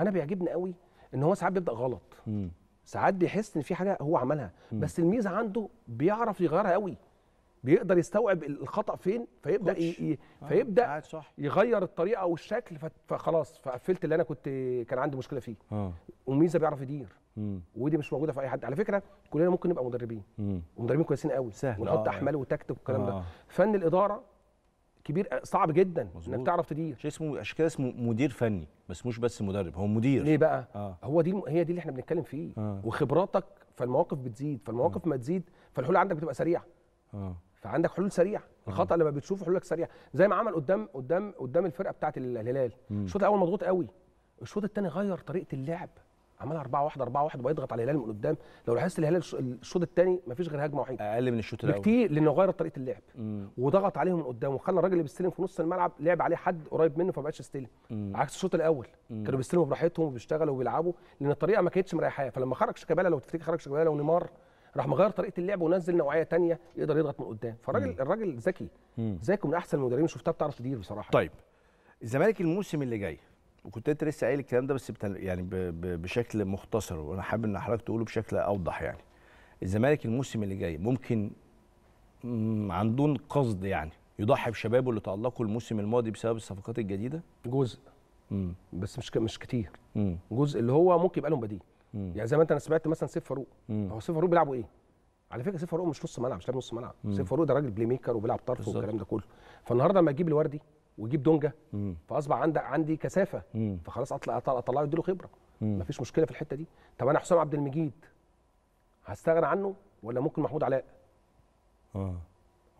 انا بيعجبني قوي ان هو ساعات بيبدا غلط ساعات بيحس ان في حاجه هو عملها بس الميزه عنده بيعرف يغيرها قوي بيقدر يستوعب الخطا فين فيبدا ي... آه، فيبدا آه. صح. يغير الطريقه او الشكل فخلاص فقفلت اللي انا كنت كان عندي مشكله فيه آه. وميزه بيعرف يدير مم. ودي مش موجوده في اي حد على فكره كلنا ممكن نبقى مدربين مم. ومدربين كويسين قوي سهل ونحط آه. احمال وتكتيك والكلام آه. ده فن الاداره كبير صعب جدا مزبوط. انك تعرف تدير شيء اسمه عشان كده اسمه مدير فني ما اسموش بس مدرب هو مدير ليه بقى آه. هو دي هي دي اللي احنا بنتكلم فيه آه. وخبراتك فالمواقف بتزيد فالمواقف آه. ما تزيد فالحلول عندك بتبقى سريعه آه. فعندك حلول سريعه آه. الخطا لما بتشوفه حلولك سريعه زي ما عمل قدام قدام قدام الفرقه بتاعت الهلال الشوط الاول مضغوط قوي الشوط الثاني غير طريقه اللعب عمل 4 1 4 1 ويضغط على الهلال من قدام لو لاحظت الهلال الشوط الثاني مفيش غير هجمه واحده اقل من الشوط الاول بكتير لانه غير طريقه اللعب مم. وضغط عليهم من قدام وخلى الراجل اللي بيستلم في نص الملعب لعب عليه حد قريب منه فما بقاش يستلم عكس الشوط الاول مم. كانوا بيستلموا براحتهم وبيشتغلوا وبيلعبوا لان الطريقه ما كانتش مريحاه فلما خرج شيكابالا لو تفتكر خرج شيكابالا ونيمار راح مغير طريقه اللعب ونزل نوعيه ثانيه يقدر يضغط من قدام فالراجل الراجل ذكي ذكي من احسن المدربين شفتها بتعرف تدير بصراحه طيب الزمالك الموسم اللي جاي وكنت انت لسه قايل الكلام ده بس بتل... يعني ب... ب... بشكل مختصر وانا حابب ان حضرتك تقوله بشكل اوضح يعني الزمالك الموسم اللي جاي ممكن عن دون قصد يعني يضحي بشبابه اللي تالقوا الموسم الماضي بسبب الصفقات الجديده جزء مم. بس مش ك... مش كتير مم. جزء اللي هو ممكن يبقى لهم بديل يعني زي ما انت انا سمعت مثلا سيف فاروق هو سيف فاروق بيلعبوا ايه على فكره سيف فاروق مش نص ملعب مش لاعب نص ملعب سيف فاروق ده راجل بلاي ميكر وبيلعب طرف والكلام ده كله فالنهارده لما تجيب الوردي ويجيب دونجا فاصبح عندك عندي كثافه فخلاص اطلع اطلعه يديله خبره مفيش مشكله في الحته دي طب انا حسام عبد المجيد هستغنى عنه ولا ممكن محمود علاء اه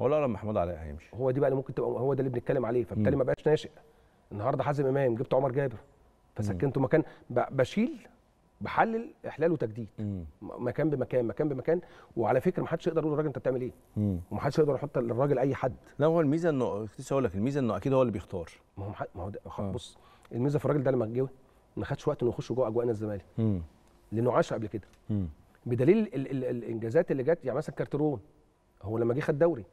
هو لا محمود علاء هيمشي هو دي بقى اللي ممكن تبقى هو ده اللي بنتكلم عليه فبالتالي ما بقاش ناشئ النهارده حازم امام جبت عمر جابر فسكنته مكان بشيل بحلل احلال وتجديد مم. مكان بمكان مكان بمكان وعلى فكره ما حدش يقدر يقول للراجل انت بتعمل ايه وما حدش يقدر يحط للراجل اي حد لا هو الميزه انه لسه اقول لك الميزه انه اكيد هو اللي بيختار ما هو ما هو ده آه. بص الميزه في الراجل ده لما جه ما خدش وقت انه يخش جوه اجواء نادي الزمالك لانه عاش قبل كده مم. بدليل ال ال الانجازات اللي جت يعني مثلا كارترون هو لما جه خد دوري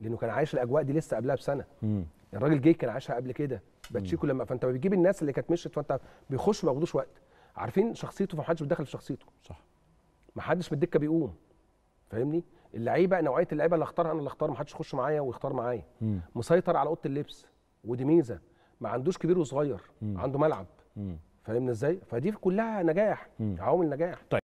لانه كان عايش الاجواء دي لسه قبلها بسنه مم. الراجل جه كان عاشها قبل كده باتشيكو لما فانت بتجيب الناس اللي كانت مشت فانت بيخش ما وقت عارفين شخصيته فمحدش بيتدخل في شخصيته صح محدش من الدكه بيقوم فاهمني اللعيبه نوعيه اللعيبه اللي اختارها انا اللي اختار محدش يخش معايا ويختار معايا مسيطر على اوضه اللبس ودي ميزه ما عندوش كبير وصغير مم. عنده ملعب فاهمني ازاي فدي كلها نجاح عوامل نجاح طيب.